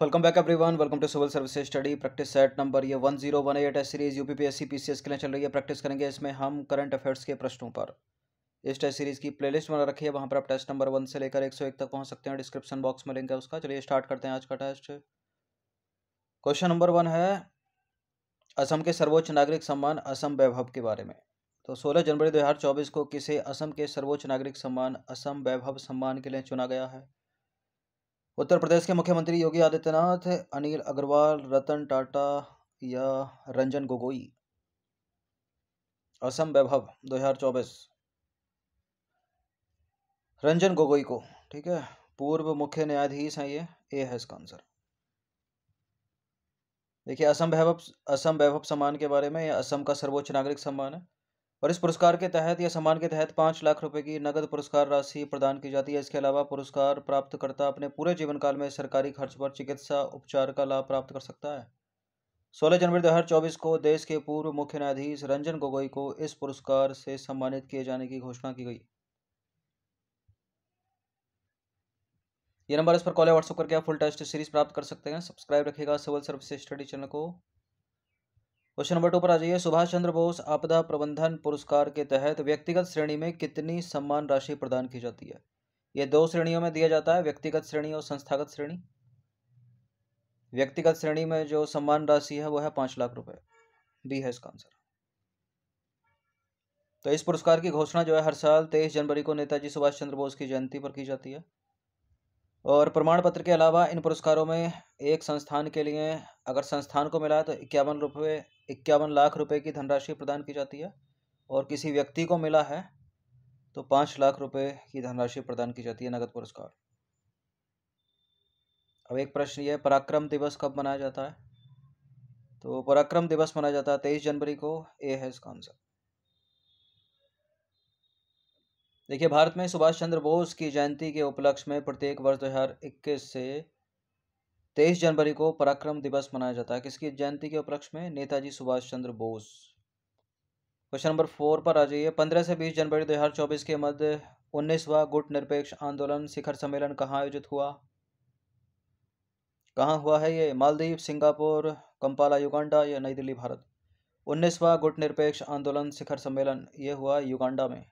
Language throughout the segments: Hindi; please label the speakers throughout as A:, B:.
A: welcome back everyone welcome to civil service study practice set number ये one zero one eight S series C S के लिए चल रही है प्रैक्टिस करेंगे इसमें हम करंट अफेयर्स के प्रश्नों पर इस टेस्ट सीरीज़ की प्लेलिस्ट बना रखी है वहाँ पर आप टेस्ट नंबर वन से लेकर एक सौ एक तक पहुँच सकते हैं डिस्क्रिप्शन बॉक्स में लिंक है उसका चलिए स्टार्ट करते हैं आज का टेस्ट क्वेश्चन नंबर वन है असम के सर्वोच्च नागरिक सम्मान असम वैभव के बारे में तो सोलह जनवरी दो को किसे असम के सर्वोच्च नागरिक सम्मान असम वैभव सम्मान के लिए चुना गया है उत्तर प्रदेश के मुख्यमंत्री योगी आदित्यनाथ अनिल अग्रवाल रतन टाटा या रंजन गोगोई असम वैभव 2024 रंजन गोगोई को ठीक है पूर्व मुख्य न्यायाधीश हैं ये ए है इसका आंसर देखिए असम वैभव असम वैभव सम्मान के बारे में असम का सर्वोच्च नागरिक सम्मान है और इस पुरस्कार के तहत या सम्मान के तहत पाँच लाख रुपए की नगद पुरस्कार राशि प्रदान की जाती है इसके अलावा पुरस्कार प्राप्तकर्ता अपने पूरे जीवन काल में सरकारी खर्च पर चिकित्सा उपचार का लाभ प्राप्त कर सकता है सोलह जनवरी दो हज़ार चौबीस को देश के पूर्व मुख्य न्यायाधीश रंजन गोगोई को इस पुरस्कार से सम्मानित किए जाने की घोषणा की गई ये नंबर इस पर कॉल या व्हाट्सअप करके आप फुल टेस्ट सीरीज प्राप्त कर सकते हैं सब्सक्राइब रखिएगा सिविल सर्विस स्टडी चैनल को क्वेश्चन नंबर टू पर आ जाइए सुभाष चंद्र बोस आपदा प्रबंधन पुरस्कार के तहत व्यक्तिगत श्रेणी में कितनी सम्मान राशि प्रदान की जाती है ये दो श्रेणियों में दिया जाता है व्यक्तिगत श्रेणी और संस्थागत श्रेणी व्यक्तिगत श्रेणी में जो सम्मान राशि है वो है पांच लाख रुपए बी है इसका आंसर तो इस पुरस्कार की घोषणा जो है हर साल तेईस जनवरी को नेताजी सुभाष चंद्र बोस की जयंती पर की जाती है और प्रमाण पत्र के अलावा इन पुरस्कारों में एक संस्थान के लिए अगर संस्थान को मिला तो इक्यावन रुपये इक्यावन लाख रुपए की धनराशि प्रदान की जाती है और किसी व्यक्ति को मिला है तो पाँच लाख रुपए की धनराशि प्रदान की जाती है नगद पुरस्कार अब एक प्रश्न ये पराक्रम दिवस कब मनाया जाता है तो पराक्रम दिवस मनाया जाता है तेईस जनवरी को ए है इसका आंसर देखिए भारत में सुभाष चंद्र बोस की जयंती के उपलक्ष्य में प्रत्येक वर्ष दो हजार इक्कीस से तेईस जनवरी को पराक्रम दिवस मनाया जाता है किसकी जयंती के उपलक्ष्य में Netaji Subhash Chandra Bose question number four पर आ जाइए पंद्रह से बीस जनवरी दो हजार चौबीस के मध्य उन्नीसवा गुट निरपेक्ष आंदोलन शिखर सम्मेलन कहाँ आयोजित हुआ कहाँ हुआ है ये मालदीव सिंगापुर कंपाला युगांडा या नई दिल्ली भारत उन्नीसवा गुट निरपेक्ष आंदोलन शिखर सम्मेलन ये हुआ युगांडा में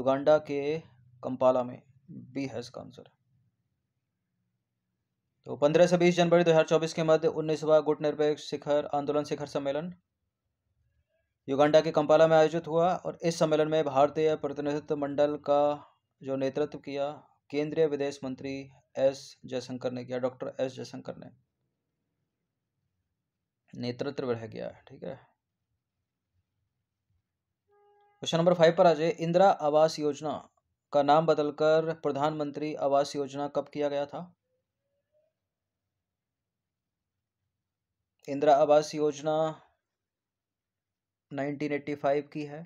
A: युगांडा के कंपाला में बी है इसका आंसर तो पंद्रह से बीस जनवरी 2024 के मध्य उन्नीसवा गुट निरपेक्ष शिखर आंदोलन शिखर सम्मेलन युगांडा के कंपाला में आयोजित हुआ और इस सम्मेलन में भारतीय प्रतिनिधित्व मंडल का जो नेतृत्व किया केंद्रीय विदेश मंत्री एस जयशंकर ने किया डॉक्टर एस जयशंकर ने नेतृत्व रह गया ठीक है क्वेश्चन नंबर फाइव पर आ जाए इंदिरा आवास योजना का नाम बदलकर प्रधानमंत्री आवास योजना कब किया गया था इंदिरा आवास योजना 1985 की है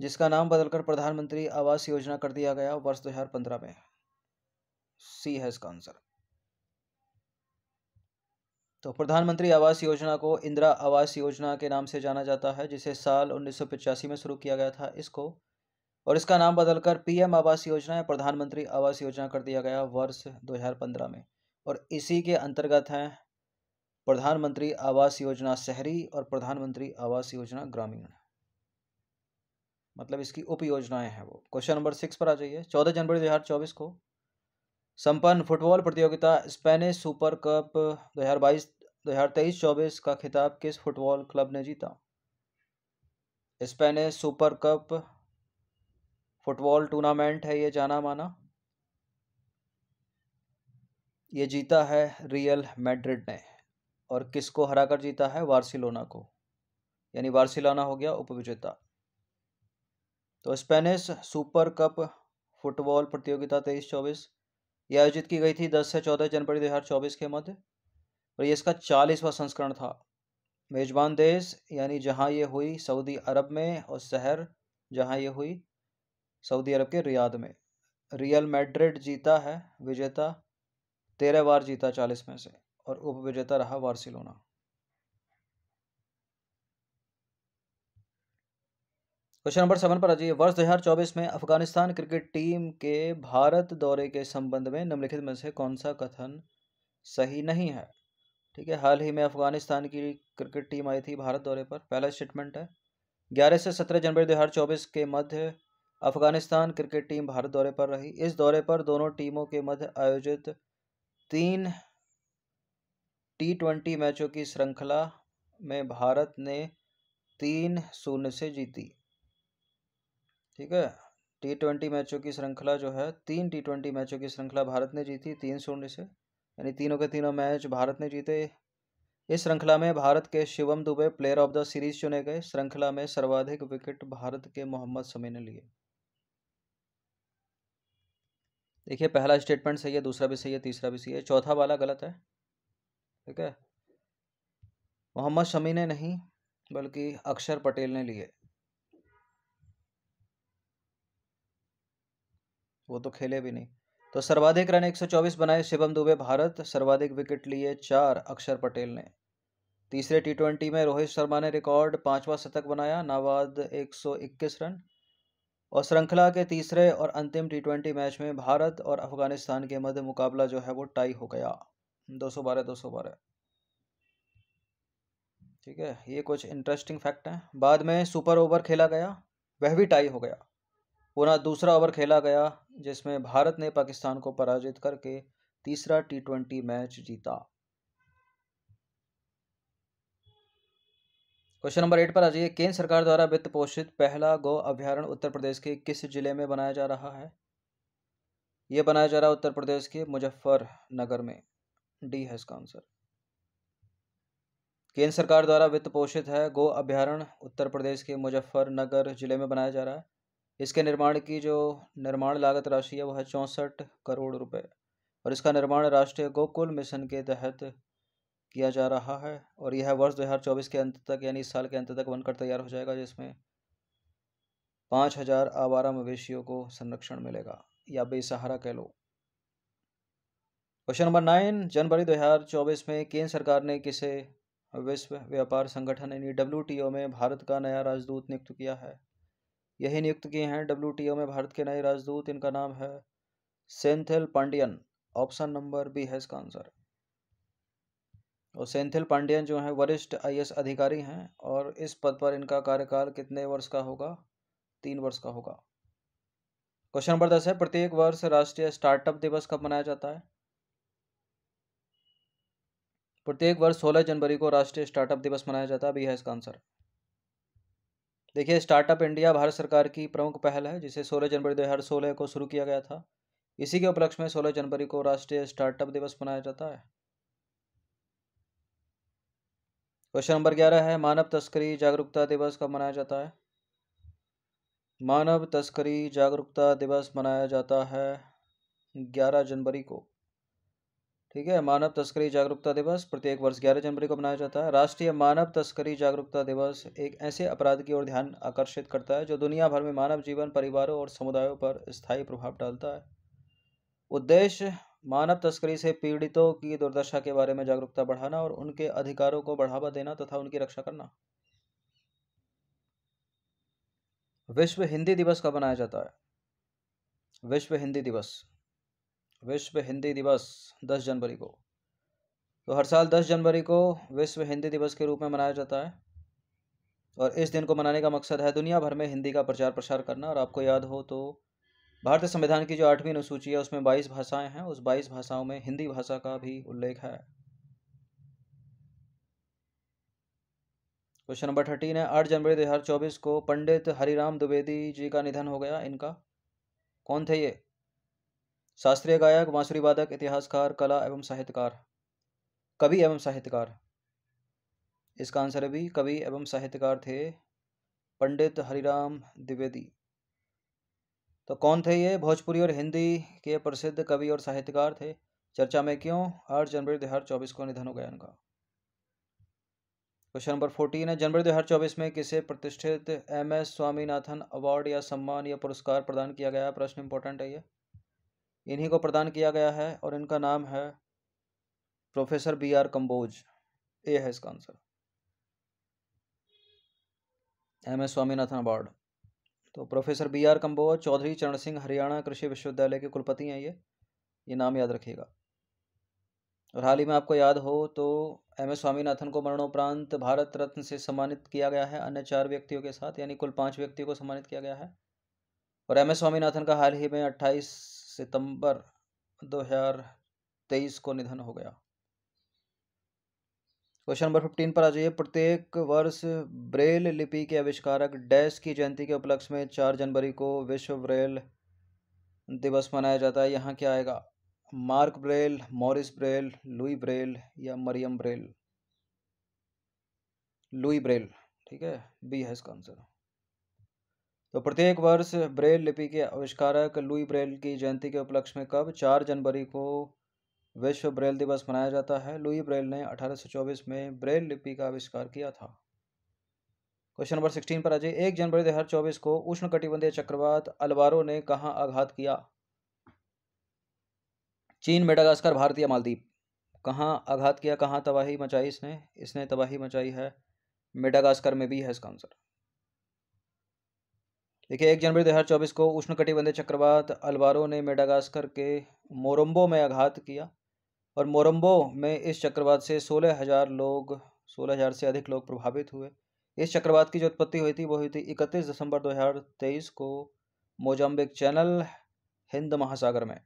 A: जिसका नाम बदलकर प्रधानमंत्री आवास योजना कर दिया गया वर्ष 2015 में सी है इसका आंसर तो प्रधानमंत्री आवास योजना को इंदिरा आवास योजना के नाम से जाना जाता है जिसे साल उन्नीस में शुरू किया गया था इसको और इसका नाम बदलकर पीएम आवास योजना या प्रधानमंत्री आवास योजना कर दिया गया वर्ष 2015 में और इसी के अंतर्गत हैं प्रधानमंत्री आवास योजना शहरी और प्रधानमंत्री आवास योजना ग्रामीण मतलब इसकी उप योजनाएं हैं वो क्वेश्चन नंबर सिक्स पर आ जाइए चौदह जनवरी दो हजार चौबीस को संपन्न फुटबॉल प्रतियोगिता स्पेनिश सुपर कप दो दो हजार बाईस हजार तेईस चौबीस का खिताब किस फुटबॉल क्लब ने जीता Spanish super cup football tournament है ये जाना माना ये जीता है रियल मैड्रिड ने और किसको हराकर जीता है वार्सिलोना को यानी वार्सिलोना हो गया उपविजेता तो स्पेनिश सुपर कप फुटबॉल प्रतियोगिता तेईस चौबीस ये आयोजित की गई थी दस से चौदह जनवरी दो हजार चौबीस के मध्य और ये इसका चालीसवा संस्करण था मेजबान देश यानी जहां ये हुई सऊदी अरब में और शहर जहां ये हुई सऊदी अरब के रियाद में रियल मैड्रिड जीता है विजेता तेरह बार जीता चालीस में से और उपविजेता रहा बार्सिलोना क्वेश्चन नंबर सेवन पर आ जाइए वर्ष 2024 में अफगानिस्तान क्रिकेट टीम के भारत दौरे के संबंध में निम्नलिखित में से कौन सा कथन सही नहीं है ठीक है हाल ही में अफगानिस्तान की क्रिकेट टीम आई थी भारत दौरे पर पहला स्टेटमेंट है ग्यारह से सत्रह जनवरी दो हज़ार चौबीस के मध्य अफगानिस्तान क्रिकेट टीम भारत दौरे पर रही इस दौरे पर दोनों टीमों के मध्य आयोजित तीन टी ट्वेंटी मैचों की श्रृंखला में भारत ने तीन शून्य से जीती ठीक है टी ट्वेंटी मैचों की श्रृंखला जो है तीन टी ट्वेंटी मैचों की श्रृंखला भारत ने जीती तीन शून्य से यानी तीनों के तीनों मैच भारत ने जीते इस श्रृंखला में भारत के Shivam Dube player of the series चुने गए श्रृंखला में सर्वाधिक विकेट भारत के मोहम्मद समी ने लिए देखिए पहला स्टेटमेंट सही है दूसरा भी सही है तीसरा भी सही है चौथा वाला गलत है ठीक है मोहम्मद शमी ने नहीं बल्कि अक्षर पटेल ने लिए वो तो खेले भी नहीं तो सर्वाधिक रन 124 बनाए शिवम दुबे भारत सर्वाधिक विकेट लिए चार अक्षर पटेल ने तीसरे टी ट्वेंटी में रोहित शर्मा ने रिकॉर्ड पांचवा शतक बनाया नाबाद 121 रन और श्रृंखला के तीसरे और अंतिम टी ट्वेंटी मैच में भारत और अफगानिस्तान के मध्य मुकाबला जो है वो टाई हो गया दो सौ बारह दो सौ बारह ठीक है ये कुछ इंटरेस्टिंग फैक्ट हैं बाद में सुपर ओवर खेला गया वह भी टाई हो गया पुनः दूसरा ओवर खेला गया जिसमें भारत ने पाकिस्तान को पराजित करके तीसरा टी ट्वेंटी मैच जीता क्वेश्चन नंबर एट पर आ जाइए केंद्र सरकार द्वारा वित्त पोषित पहला गौ अभ्यारण उत्तर प्रदेश के किस जिले में बनाया जा रहा है यह बनाया जा रहा है उत्तर प्रदेश के मुजफ्फरनगर में डी है इसका आंसर केंद्र सरकार द्वारा वित्त पोषित है गो अभ्यारण उत्तर प्रदेश के मुजफ्फरनगर जिले में बनाया जा रहा है इसके निर्माण की जो निर्माण लागत राशि है वह है चौंसठ करोड़ रुपए और इसका निर्माण राष्ट्रीय गोकुल मिशन के तहत किया जा रहा है और यह वर्ष चौबीस के अंत तक यानी इस साल के अंत तक बनकर तैयार हो जाएगा जिसमें पाँच हजार आवारा मवेशियों को संरक्षण मिलेगा या बेसहारा कह लो क्वेश्चन नंबर नाइन जनवरी 2024 में केंद्र सरकार ने किसे विश्व व्यापार संगठन यानी डब्ल्यू में भारत का नया राजदूत नियुक्त किया है यही नियुक्त किए हैं डब्ल्यू में भारत के नए राजदूत इनका नाम है Senthil Pandian option number B है इसका आंसर और सेंथिल पांडियन जो है वरिष्ठ एस अधिकारी हैं और इस पद पर इनका कार्यकाल कितने वर्ष का होगा तीन वर्ष का होगा क्वेश्चन नंबर दस है प्रत्येक वर्ष राष्ट्रीय स्टार्टअप दिवस कब मनाया जाता है प्रत्येक वर्ष सोलह जनवरी को राष्ट्रीय स्टार्टअप दिवस मनाया जाता है अभी है इसका आंसर देखिए स्टार्टअप इंडिया भारत सरकार की प्रमुख पहल है जिसे 16 जनवरी दो हजार सोलह को शुरू किया गया था इसी के उपलक्ष्य में 16 जनवरी को राष्ट्रीय स्टार्टअप दिवस मनाया जाता है क्वेश्चन नंबर ग्यारह है मानव तस्करी जागरूकता दिवस कब मनाया जाता है मानव तस्करी जागरूकता दिवस मनाया जाता है ग्यारह जनवरी को ठीक है मानव तस्करी जागरूकता दिवस प्रत्येक वर्ष ग्यारह जनवरी को मनाया जाता है राष्ट्रीय मानव तस्करी जागरूकता दिवस एक ऐसे अपराध की ओर ध्यान आकर्षित करता है जो दुनिया भर में मानव जीवन परिवारों और समुदायों पर स्थायी प्रभाव डालता है उद्देश्य मानव तस्करी से पीड़ितों की दुर्दशा के बारे में जागरूकता बढ़ाना और उनके अधिकारों को बढ़ावा देना तथा उनकी रक्षा करना विश्व हिंदी दिवस कब मनाया जाता है विश्व हिंदी दिवस विश्व हिंदी दिवस दस जनवरी को तो हर साल दस जनवरी को विश्व हिंदी दिवस के रूप में मनाया जाता है और इस दिन को मनाने का मकसद है दुनिया भर में हिंदी का प्रचार प्रसार करना और आपको याद हो तो भारतीय संविधान की जो आठवीं अनुसूची है उसमें बाईस भाषाएं हैं उस बाईस भाषाओं में हिंदी भाषा का भी उल्लेख है क्वेश्चन नंबर थर्टीन है आठ जनवरी दो हजार चौबीस को पंडित हरिराम द्विवेदी जी का निधन हो गया इनका कौन थे ये शास्त्रीय गायक बांसुरी वादक इतिहासकार कला एवं साहित्यकार कवि एवं साहित्यकार इसका आंसर भी कवि एवं साहित्यकार थे पंडित हरिराम द्विवेदी तो कौन थे ये भोजपुरी और हिंदी के प्रसिद्ध कवि और साहित्यकार थे चर्चा में क्यों आठ जनवरी दो हज़ार चौबीस को निधन हो गया इनका क्वेश्चन नंबर फोर्टीन है जनवरी दो हज़ार चौबीस में किसे प्रतिष्ठित एम एस स्वामीनाथन अवार्ड या सम्मान या पुरस्कार प्रदान किया गया प्रश्न इंपॉर्टेंट है ये इन्हीं को प्रदान किया गया है और इनका नाम है professor B R Kamboj A है इसका answer M S Swaminathan award तो professor B R Kamboj Chaudhary Charan Singh Haryana कृषि विश्वविद्यालय के कुलपति हैं ये ये नाम याद रखिएगा और हाल ही में आपको याद हो तो एम एस स्वामीनाथन को मरणोपरांत भारत रत्न से सम्मानित किया गया है अन्य चार व्यक्तियों के साथ यानी कुल पाँच व्यक्तियों को सम्मानित किया गया है और एम एस स्वामीनाथन का हाल ही में अट्ठाईस सितंबर 2023 को निधन हो गया क्वेश्चन नंबर फिफ्टीन पर आ जाइए प्रत्येक वर्ष ब्रेल लिपि के आविष्कारक डैश की जयंती के उपलक्ष्य में चार जनवरी को विश्व ब्रेल दिवस मनाया जाता है यहाँ क्या आएगा Mark Braille Maurice Braille Louis Braille या मरियम ब्रेल लुई ब्रेल ठीक है बी है इसका आंसर तो प्रत्येक वर्ष ब्रेल लिपि के आविष्कारक लुई ब्रेल की जयंती के उपलक्ष्य में कब चार जनवरी को विश्व ब्रेल दिवस मनाया जाता है लुई ब्रेल ने 1824 में ब्रेल लिपि का आविष्कार किया था क्वेश्चन नंबर सिक्सटीन पर जाइए एक जनवरी दो हज़ार चौबीस को उष्ण कटिबंधीय चक्रवात अलवारो ने कहा आघात किया चीन मेडागास्कर भारतीय मालदीप कहाँ आघात किया कहाँ तबाही मचाई इसने इसने तबाही मचाई है मेडागास्कर में भी है इसका आंसर देखिए एक जनवरी दो हज़ार चौबीस को उष्णकटिबंधीय चक्रवात अलवारों ने मेडागास्कर के मोरम्बो में आघात किया और मोरम्बो में इस चक्रवात से सोलह हज़ार लोग सोलह हज़ार से अधिक लोग प्रभावित हुए इस चक्रवात की जो उत्पत्ति हुई थी वो हुई थी इकतीस दिसंबर दो हज़ार तेईस को मोजाम्बिक चैनल हिंद महासागर में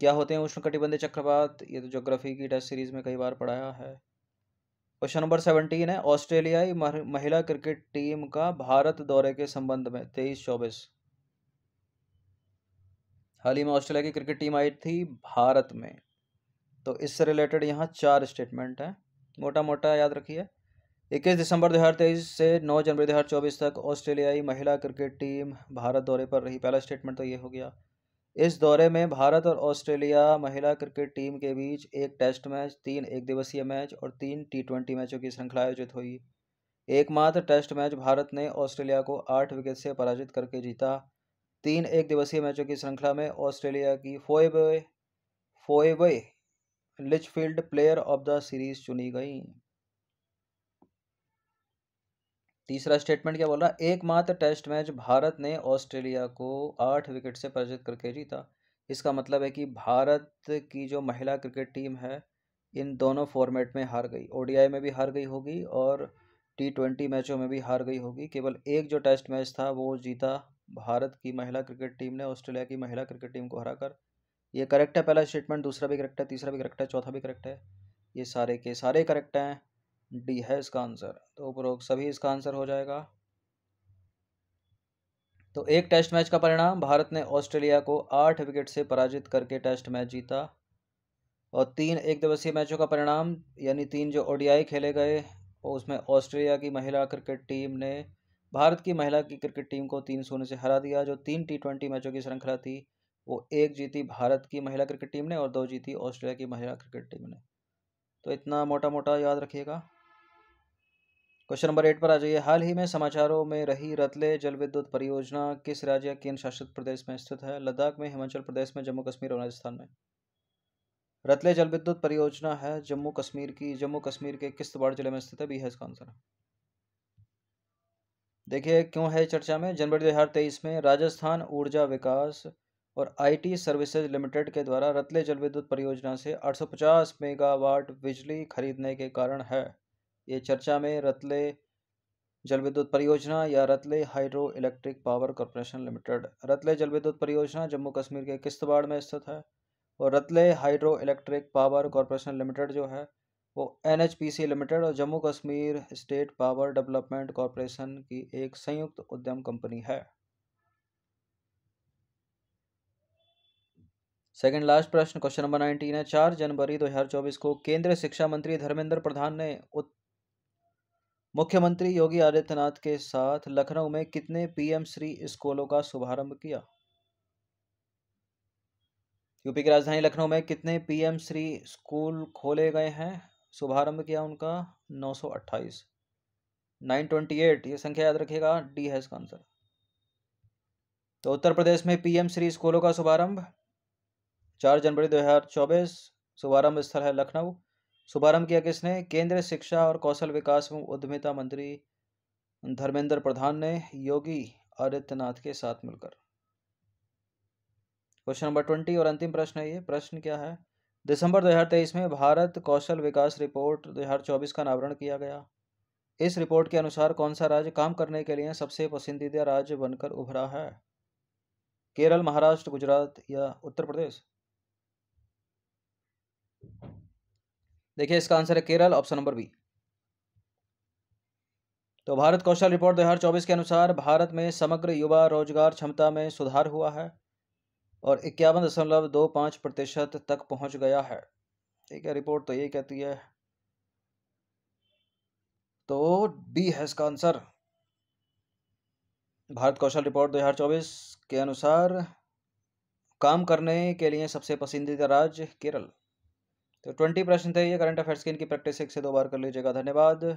A: क्या होते हैं उष्णकटिबंधीय चक्रवात ये तो जोग्राफी की टेस्ट सीरीज़ में कई बार पढ़ाया है क्वेश्चन नंबर सेवनटीन है ऑस्ट्रेलियाई महिला क्रिकेट टीम का भारत दौरे के संबंध में तेईस चौबीस हाल ही में ऑस्ट्रेलिया की क्रिकेट टीम आई थी भारत में तो इससे रिलेटेड यहाँ चार स्टेटमेंट हैं मोटा मोटा याद रखिए इक्कीस दिसंबर दो हजार तेईस से नौ जनवरी दो हजार चौबीस तक ऑस्ट्रेलियाई महिला क्रिकेट टीम भारत दौरे पर रही पहला स्टेटमेंट तो ये हो गया इस दौरे में भारत और ऑस्ट्रेलिया महिला क्रिकेट टीम के बीच एक टेस्ट मैच तीन एक दिवसीय मैच और तीन टी ट्वेंटी मैचों की श्रृंखला आयोजित हुई एकमात्र टेस्ट मैच भारत ने ऑस्ट्रेलिया को आठ विकेट से पराजित करके जीता तीन एक दिवसीय मैचों की श्रृंखला में ऑस्ट्रेलिया की Phoebe Phoebe Litchfield player of the series चुनी गई तीसरा स्टेटमेंट क्या बोल रहा है एकमात्र टेस्ट मैच भारत ने ऑस्ट्रेलिया को आठ विकेट से पराजित करके जीता इसका मतलब है कि भारत की जो महिला क्रिकेट टीम है इन दोनों फॉर्मेट में हार गई ओ में भी हार गई होगी और टी ट्वेंटी मैचों में भी हार गई होगी केवल एक जो टेस्ट मैच था वो जीता भारत की महिला क्रिकेट टीम ने ऑस्ट्रेलिया की महिला क्रिकेट टीम को हराकर ये करेक्ट है पहला स्टेटमेंट दूसरा भी करेक्ट है तीसरा भी करेक्ट है चौथा भी करेक्ट है ये सारे के सारे करेक्ट हैं डी है इसका आंसर तो उपरोक्त सभी इसका आंसर हो जाएगा तो एक टेस्ट मैच का परिणाम भारत ने ऑस्ट्रेलिया को आठ विकेट से पराजित करके टेस्ट मैच जीता और तीन एक दिवसीय मैचों का परिणाम यानी तीन जो ओडीआई खेले गए और उसमें ऑस्ट्रेलिया की महिला क्रिकेट टीम ने भारत की महिला की क्रिकेट टीम को तीन शून्य से हरा दिया जो तीन टी ट्वेंटी मैचों की श्रृंखला थी वो एक जीती भारत की महिला क्रिकेट टीम ने और दो जीती ऑस्ट्रेलिया की महिला क्रिकेट टीम ने तो इतना मोटा मोटा याद रखिएगा क्वेश्चन नंबर एट पर आ जाइए हाल ही में समाचारों में रही रतले जल विद्युत परियोजना किस राज्य केंद्र शासित प्रदेश में स्थित है लद्दाख में हिमाचल प्रदेश में जम्मू कश्मीर और राजस्थान में रतले जल विद्युत परियोजना है जम्मू कश्मीर की जम्मू कश्मीर के किश्तवाड़ जिले में स्थित है बी है इसका आंसर देखिए क्यों है चर्चा में जनवरी दो हज़ार तेईस में राजस्थान ऊर्जा विकास और आईटी सर्विसेज लिमिटेड के द्वारा रतले जल विद्युत परियोजना से 850 मेगावाट बिजली खरीदने के कारण है ये चर्चा में रतले जल विद्युत परियोजना या Ratle hydro electric power corporation limited Ratle जल विद्युत परियोजना जम्मू कश्मीर के किश्तवाड़ में स्थित है और Ratle hydro electric power corporation limited जो है वो एन लिमिटेड और Jammu Kashmir state power development corporation की एक संयुक्त उद्यम कंपनी है सेकेंड लास्ट प्रश्न क्वेश्चन नंबर नाइनटीन है चार जनवरी 2024 को केंद्रीय शिक्षा मंत्री धर्मेंद्र प्रधान ने मुख्यमंत्री योगी आदित्यनाथ के साथ लखनऊ में कितने पीएम श्री स्कूलों का शुभारंभ किया यूपी की राजधानी लखनऊ में कितने पीएम श्री स्कूल खोले गए हैं शुभारंभ किया उनका 928 928 ये संख्या याद रखिएगा डी है इसका आंसर तो उत्तर प्रदेश में पीएम श्री स्कूलों का शुभारंभ चार जनवरी 2024 शुभारंभ स्थल है लखनऊ शुभारंभ किया किसने केंद्रीय शिक्षा और कौशल विकास एवं उद्यमिता मंत्री धर्मेंद्र प्रधान ने योगी आदित्यनाथ के साथ मिलकर क्वेश्चन नंबर ट्वेंटी और अंतिम प्रश्न है ये प्रश्न क्या है दिसंबर 2023 में भारत कौशल विकास रिपोर्ट 2024 का अनावरण किया गया इस रिपोर्ट के अनुसार कौन सा राज्य काम करने के लिए सबसे पसंदीदा राज्य बनकर उभरा है केरल महाराष्ट्र गुजरात या उत्तर प्रदेश देखिए इसका आंसर है केरल ऑप्शन नंबर बी तो भारत कौशल रिपोर्ट 2024 के अनुसार भारत में समग्र युवा रोजगार क्षमता में सुधार हुआ है और इक्यावन दशमलव दो पाँच प्रतिशत तक पहुंच गया है ठीक है रिपोर्ट तो यही कहती है तो डी है इसका आंसर भारत कौशल रिपोर्ट 2024 के अनुसार काम करने के लिए सबसे पसंदीदा राज्य केरल तो ट्वेंटी प्रश्न थे ये करंट अफेयर्स के इनकी प्रैक्टिस एक से दो बार कर लीजिएगा धन्यवाद